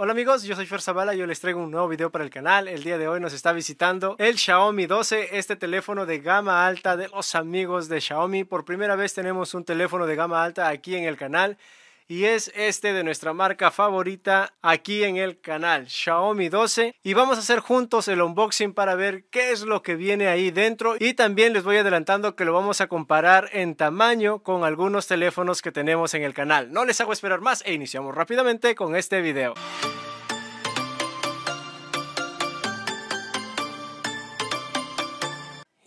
Hola amigos, yo soy Fer bala yo les traigo un nuevo video para el canal. El día de hoy nos está visitando el Xiaomi 12, este teléfono de gama alta de los amigos de Xiaomi. Por primera vez tenemos un teléfono de gama alta aquí en el canal y es este de nuestra marca favorita aquí en el canal, Xiaomi 12. Y vamos a hacer juntos el unboxing para ver qué es lo que viene ahí dentro. Y también les voy adelantando que lo vamos a comparar en tamaño con algunos teléfonos que tenemos en el canal. No les hago esperar más e iniciamos rápidamente con este video.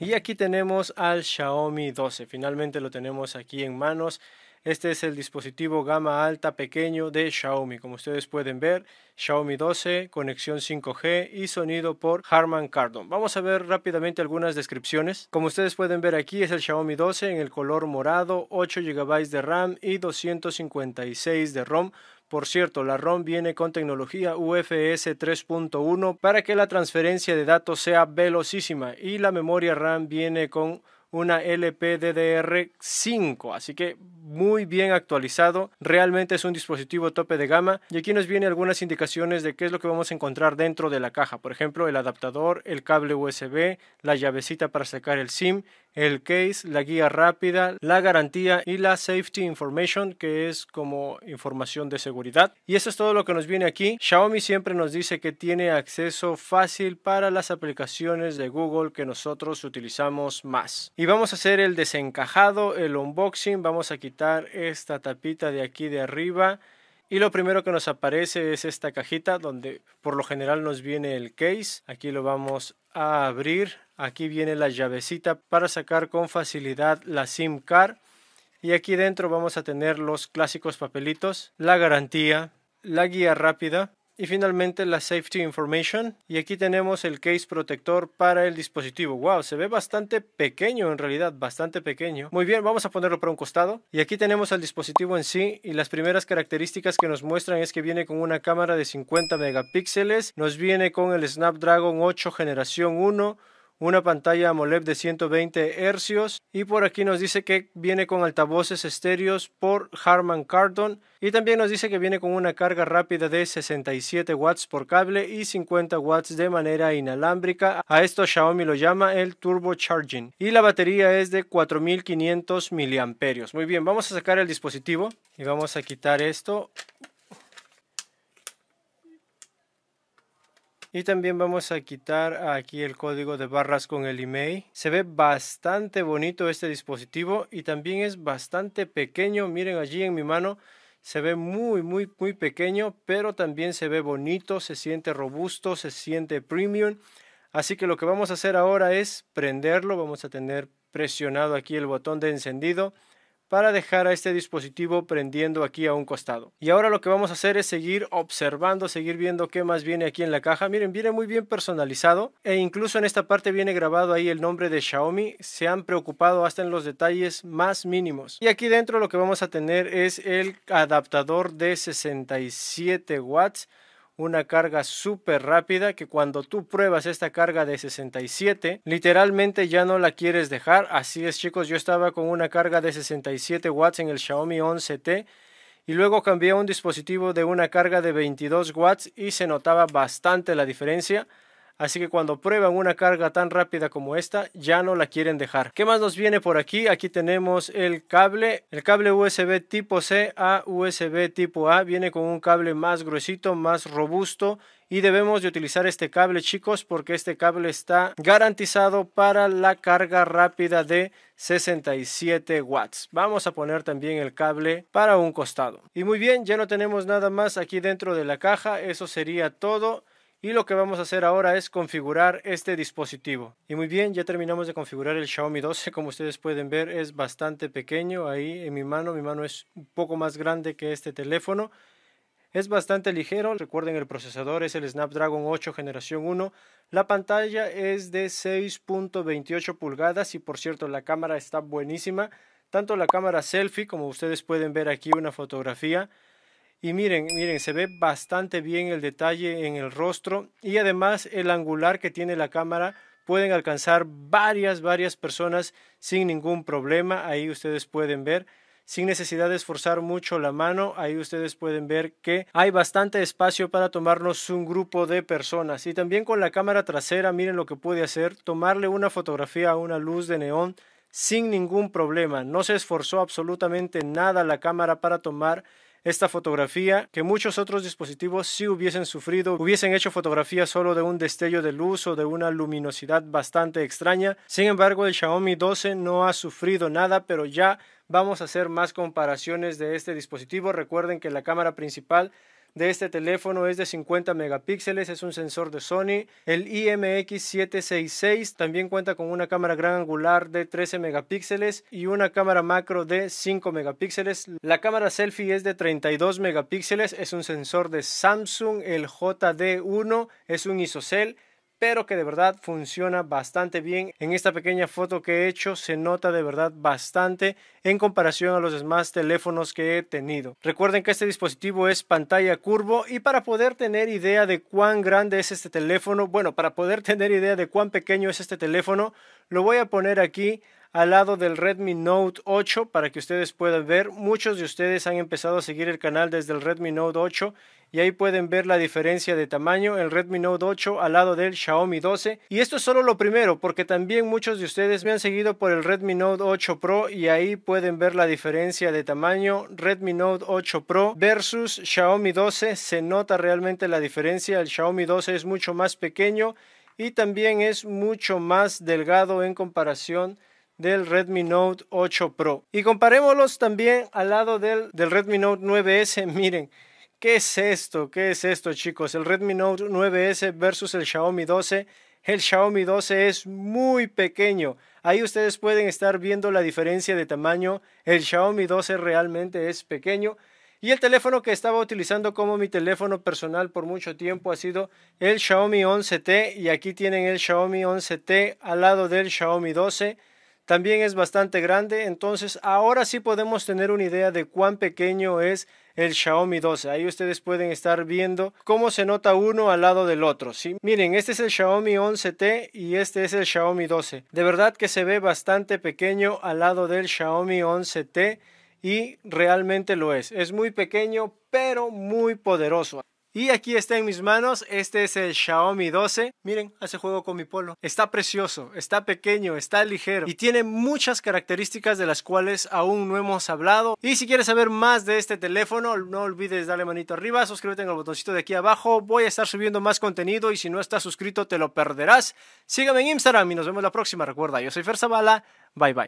Y aquí tenemos al Xiaomi 12, finalmente lo tenemos aquí en manos. Este es el dispositivo gama alta pequeño de Xiaomi. Como ustedes pueden ver, Xiaomi 12, conexión 5G y sonido por Harman Kardon. Vamos a ver rápidamente algunas descripciones. Como ustedes pueden ver aquí es el Xiaomi 12 en el color morado, 8 GB de RAM y 256 de ROM por cierto, la ROM viene con tecnología UFS 3.1 para que la transferencia de datos sea velocísima y la memoria RAM viene con una LPDDR5, así que muy bien actualizado, realmente es un dispositivo tope de gama y aquí nos vienen algunas indicaciones de qué es lo que vamos a encontrar dentro de la caja, por ejemplo el adaptador, el cable USB, la llavecita para sacar el SIM, el case, la guía rápida, la garantía y la safety information, que es como información de seguridad. Y eso es todo lo que nos viene aquí. Xiaomi siempre nos dice que tiene acceso fácil para las aplicaciones de Google que nosotros utilizamos más. Y vamos a hacer el desencajado, el unboxing. Vamos a quitar esta tapita de aquí de arriba. Y lo primero que nos aparece es esta cajita donde por lo general nos viene el case. Aquí lo vamos a abrir. Aquí viene la llavecita para sacar con facilidad la SIM card. Y aquí dentro vamos a tener los clásicos papelitos, la garantía, la guía rápida, y finalmente la Safety Information. Y aquí tenemos el case protector para el dispositivo. Wow, se ve bastante pequeño en realidad, bastante pequeño. Muy bien, vamos a ponerlo para un costado. Y aquí tenemos el dispositivo en sí y las primeras características que nos muestran es que viene con una cámara de 50 megapíxeles, nos viene con el Snapdragon 8 generación 1, una pantalla AMOLED de 120 Hz y por aquí nos dice que viene con altavoces estéreos por Harman Kardon y también nos dice que viene con una carga rápida de 67 watts por cable y 50 watts de manera inalámbrica. A esto Xiaomi lo llama el Turbo Charging y la batería es de 4500 mAh. Muy bien, vamos a sacar el dispositivo y vamos a quitar esto Y también vamos a quitar aquí el código de barras con el email. Se ve bastante bonito este dispositivo y también es bastante pequeño. Miren allí en mi mano. Se ve muy, muy, muy pequeño, pero también se ve bonito, se siente robusto, se siente premium. Así que lo que vamos a hacer ahora es prenderlo. Vamos a tener presionado aquí el botón de encendido para dejar a este dispositivo prendiendo aquí a un costado. Y ahora lo que vamos a hacer es seguir observando, seguir viendo qué más viene aquí en la caja. Miren, viene muy bien personalizado e incluso en esta parte viene grabado ahí el nombre de Xiaomi. Se han preocupado hasta en los detalles más mínimos. Y aquí dentro lo que vamos a tener es el adaptador de 67 watts una carga súper rápida que cuando tú pruebas esta carga de 67 literalmente ya no la quieres dejar así es chicos yo estaba con una carga de 67 watts en el Xiaomi 11T y luego cambié a un dispositivo de una carga de 22 watts y se notaba bastante la diferencia Así que cuando prueban una carga tan rápida como esta, ya no la quieren dejar. ¿Qué más nos viene por aquí? Aquí tenemos el cable. El cable USB tipo C a USB tipo A. Viene con un cable más gruesito, más robusto y debemos de utilizar este cable chicos porque este cable está garantizado para la carga rápida de 67 watts vamos a poner también el cable para un costado y muy bien ya no tenemos nada más aquí dentro de la caja eso sería todo y lo que vamos a hacer ahora es configurar este dispositivo. Y muy bien, ya terminamos de configurar el Xiaomi 12, como ustedes pueden ver es bastante pequeño ahí en mi mano, mi mano es un poco más grande que este teléfono. Es bastante ligero, recuerden el procesador es el Snapdragon 8 generación 1. La pantalla es de 6.28 pulgadas y por cierto la cámara está buenísima. Tanto la cámara selfie como ustedes pueden ver aquí una fotografía y miren, miren, se ve bastante bien el detalle en el rostro y además el angular que tiene la cámara pueden alcanzar varias, varias personas sin ningún problema. Ahí ustedes pueden ver sin necesidad de esforzar mucho la mano. Ahí ustedes pueden ver que hay bastante espacio para tomarnos un grupo de personas. Y también con la cámara trasera, miren lo que puede hacer, tomarle una fotografía a una luz de neón sin ningún problema. No se esforzó absolutamente nada la cámara para tomar esta fotografía que muchos otros dispositivos sí hubiesen sufrido, hubiesen hecho fotografía solo de un destello de luz o de una luminosidad bastante extraña. Sin embargo, el Xiaomi 12 no ha sufrido nada, pero ya vamos a hacer más comparaciones de este dispositivo. Recuerden que la cámara principal de este teléfono es de 50 megapíxeles, es un sensor de Sony. El IMX766 también cuenta con una cámara gran angular de 13 megapíxeles y una cámara macro de 5 megapíxeles. La cámara selfie es de 32 megapíxeles, es un sensor de Samsung, el JD1 es un isocel pero que de verdad funciona bastante bien. En esta pequeña foto que he hecho se nota de verdad bastante en comparación a los demás teléfonos que he tenido. Recuerden que este dispositivo es pantalla curvo y para poder tener idea de cuán grande es este teléfono, bueno, para poder tener idea de cuán pequeño es este teléfono, lo voy a poner aquí al lado del Redmi Note 8 para que ustedes puedan ver. Muchos de ustedes han empezado a seguir el canal desde el Redmi Note 8 y ahí pueden ver la diferencia de tamaño, el Redmi Note 8 al lado del Xiaomi 12. Y esto es solo lo primero, porque también muchos de ustedes me han seguido por el Redmi Note 8 Pro y ahí pueden ver la diferencia de tamaño, Redmi Note 8 Pro versus Xiaomi 12. Se nota realmente la diferencia, el Xiaomi 12 es mucho más pequeño y también es mucho más delgado en comparación del Redmi Note 8 Pro. Y comparémoslos también al lado del, del Redmi Note 9S. Miren, ¿qué es esto? ¿Qué es esto, chicos? El Redmi Note 9S versus el Xiaomi 12 el Xiaomi 12 es muy pequeño. Ahí ustedes pueden estar viendo la diferencia de tamaño. El Xiaomi 12 realmente es pequeño. Y el teléfono que estaba utilizando como mi teléfono personal por mucho tiempo ha sido el Xiaomi 11T. Y aquí tienen el Xiaomi 11T al lado del Xiaomi 12 también es bastante grande. Entonces ahora sí podemos tener una idea de cuán pequeño es el Xiaomi 12. Ahí ustedes pueden estar viendo cómo se nota uno al lado del otro. Miren, este es el Xiaomi 11T y este es el Xiaomi 12. De verdad que se ve bastante pequeño al lado del Xiaomi 11T y realmente lo es. Es muy pequeño pero muy poderoso. Y aquí está en mis manos, este es el Xiaomi 12. Miren, hace juego con mi polo. Está precioso, está pequeño, está ligero y tiene muchas características de las cuales aún no hemos hablado. Y si quieres saber más de este teléfono, no olvides darle manito arriba, suscríbete en el botoncito de aquí abajo. Voy a estar subiendo más contenido y si no estás suscrito te lo perderás. Sígueme en Instagram y nos vemos la próxima. Recuerda, yo soy Fer Zavala. Bye bye.